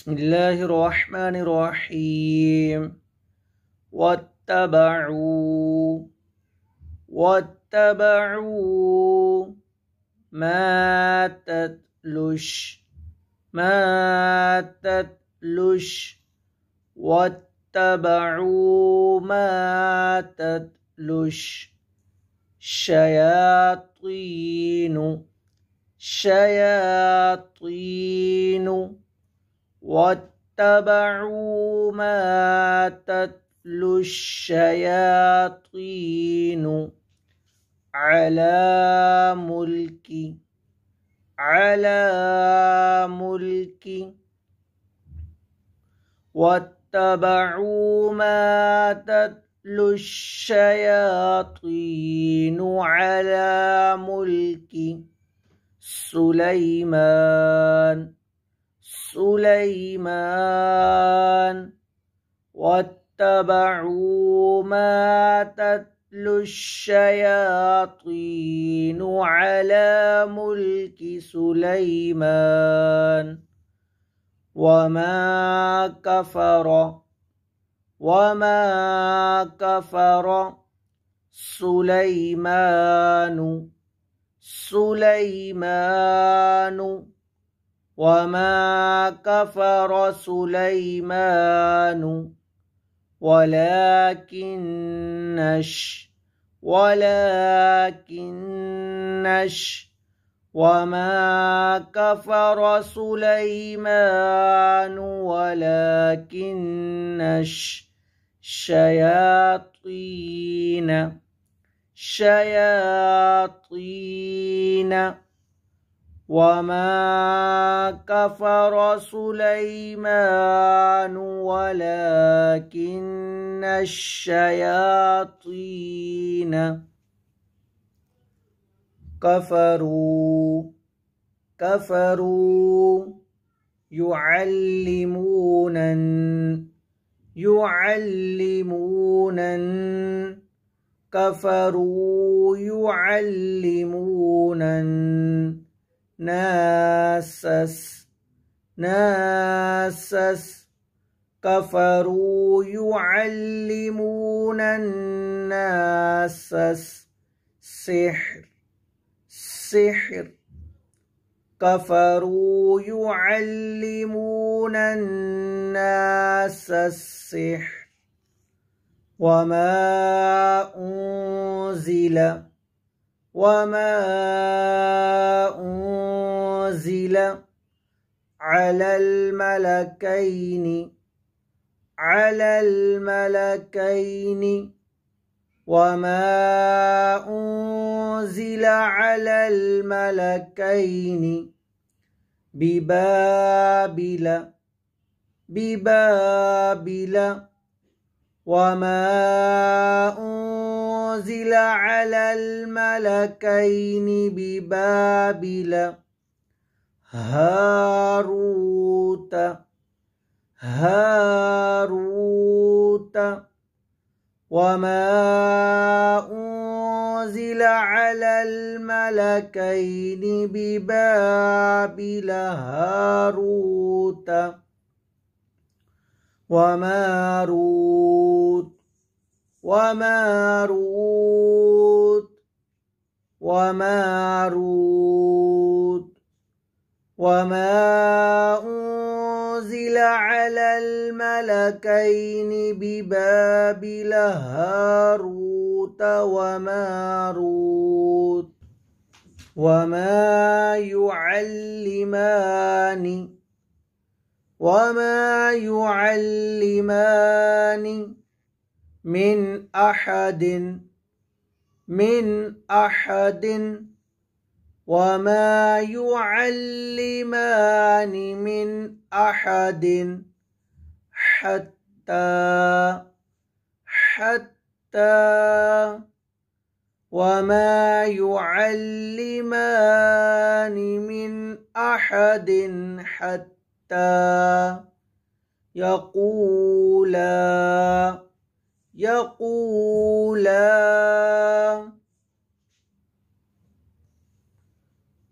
بسم الله الرحمن الرحيم واتبعوا واتبعوا ما تتلش ما تتلش واتبعوا ما تتلش الشياطين شياطين واتبعوا ما تتلو الشياطين على ملك على ملك واتبعوا ما تتلو الشياطين على ملك سليمان سليمان واتبعوا ما تتلو الشياطين على ملك سليمان وما كفر وما كفر سليمان سليمان وما كفر سليمان ولكن ولكن وما كفر سليمان ولكن الشياطين شياطين وما كفر سليمان ولكن الشياطين كفروا كفروا يعلمون يعلمون كفروا يعلمون ناسس ناسس كفروا يعلمون الناس السحر سحر كفروا يعلمون الناس السحر وما أنزل وما أنزل نزل على الملكين على الملكين وما أنزل على الملكين ببابل ببابل وما أنزل على الملكين ببابل هاروت هاروت وما أنزل على الملكين ببابل هاروت وماروت وماروت وماروت وما أنزل على الملكين ببابل هاروت وماروت وما يعلمان وما يعلمان من أحد من أحد وما يعلمان من أحد حتى حتى وما يعلمان من أحد حتى يقولا يقولا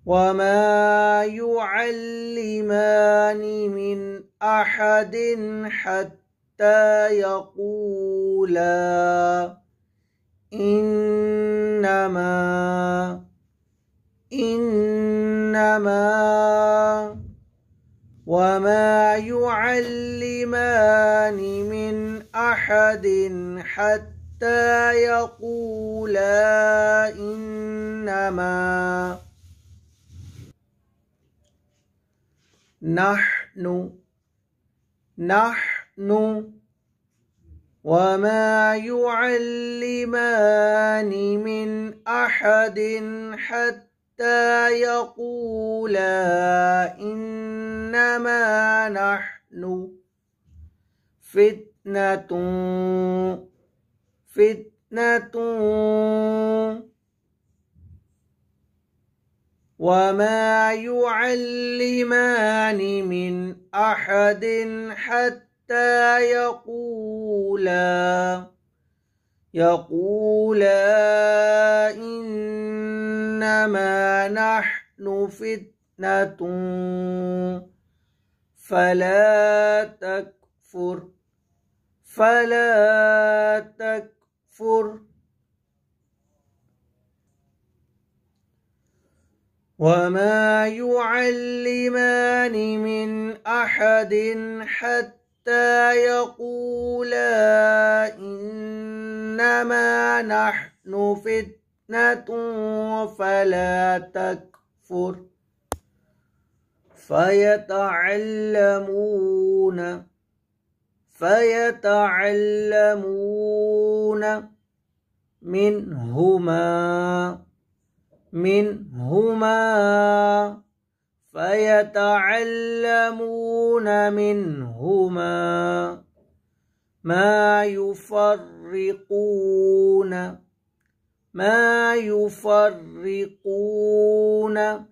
وما يعلمان من أحد حتى يقولا إنما إنما وما يعلمان من أحد حتى يقولا إنما نحن نحن وما يعلمان من أحد حتى يقولا إنما نحن فتنة فتنة وما يعلمان من أحد حتى يقولا يقولا إنما نحن فتنة فلا تكفر فلا تكفر وما يعلمان من أحد حتى يقولا إنما نحن فتنة فلا تكفر فيتعلمون فيتعلمون منهما منهما فيتعلمون منهما ما يفرقون ما يفرقون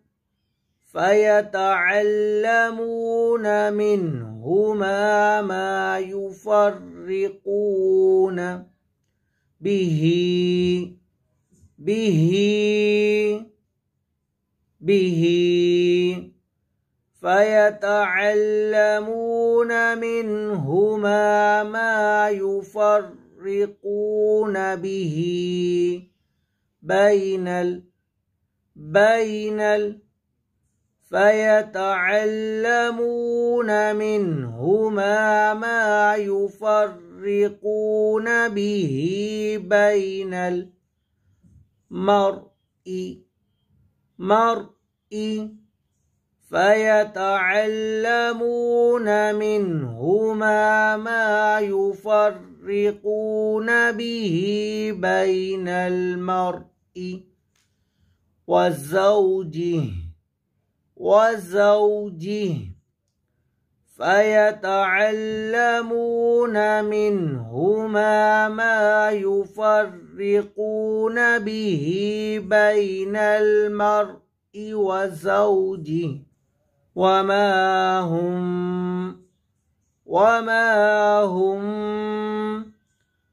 فيتعلمون منهما ما يفرقون به به به فيتعلمون منهما ما يفرقون به بين ال بين ال فيتعلمون منهما ما يفرقون به بين ال مرئي مرئي فيتعلمون منهما ما يفرقون به بين المرء وزوجه وزوجه فيتعلمون منهما ما يفرقون به بين المرء وزوجه وما هم وما هم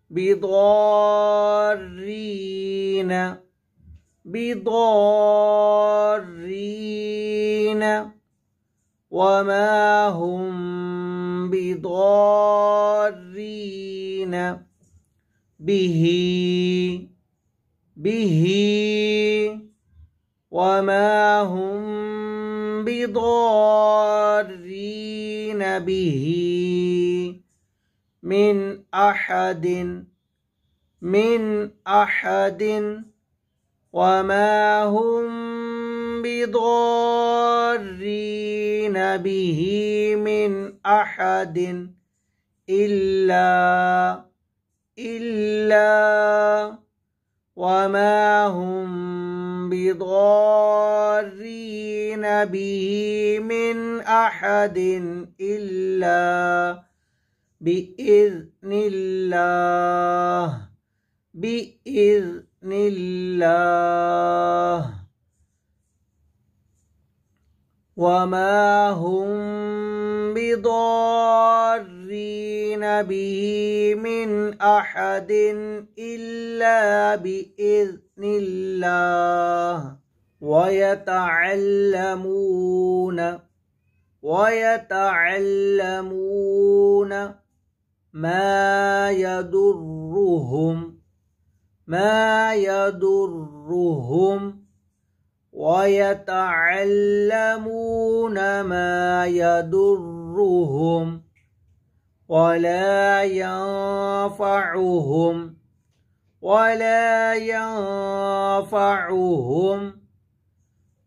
بضارين بضارين وما هم بضارين به به وما هم بضارين به من أحد من أحد وما هم بضارين به من أحد إلا إلا وما هم بضارين به من أحد إلا بإذن الله بإذن الله وما هم بضارين به من أحد إلا بإذن الله ويتعلمون ويتعلمون ما يضرهم ما يضرهم ويتعلمون ما يضرهم ولا ينفعهم ولا ينفعهم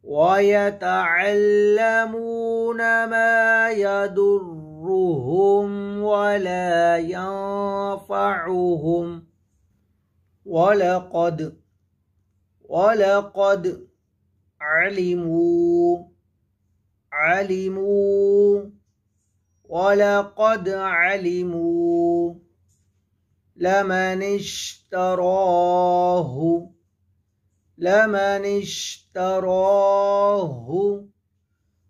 ويتعلمون ما يضرهم ولا ينفعهم ولقد ولقد علموا علموا ولقد علموا لمن اشتراه لمن اشتراه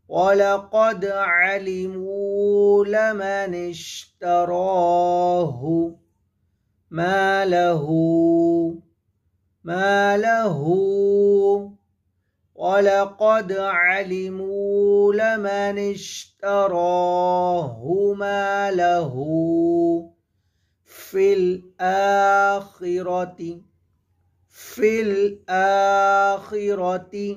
ولقد علموا لمن اشتراه ما له ما له ولقد علموا لمن اشتراه ما له في الآخرة في الآخرة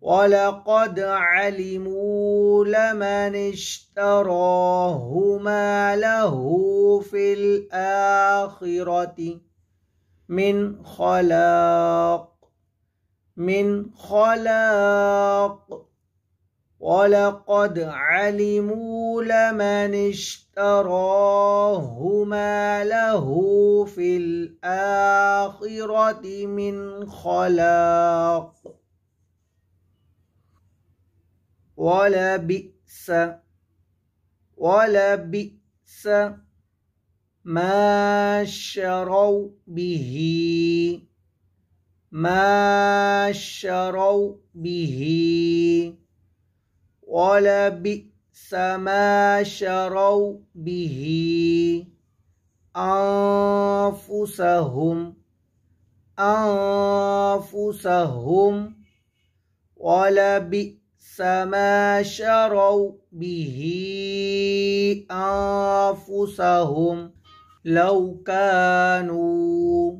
ولقد علموا لمن اشتراه ما له في الآخرة من خلاق من خلاق ولقد علموا لمن اشتراه ما له في الآخرة من خلاق ولبئس ولبئس ما شروا به ما شروا به ولبئس ما شروا به أنفسهم أنفسهم ولبئس ما شروا به أنفسهم لو كانوا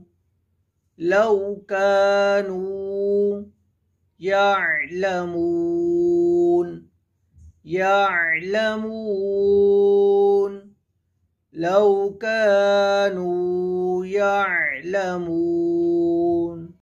لو كانوا يعلمون يعلمون لو كانوا يعلمون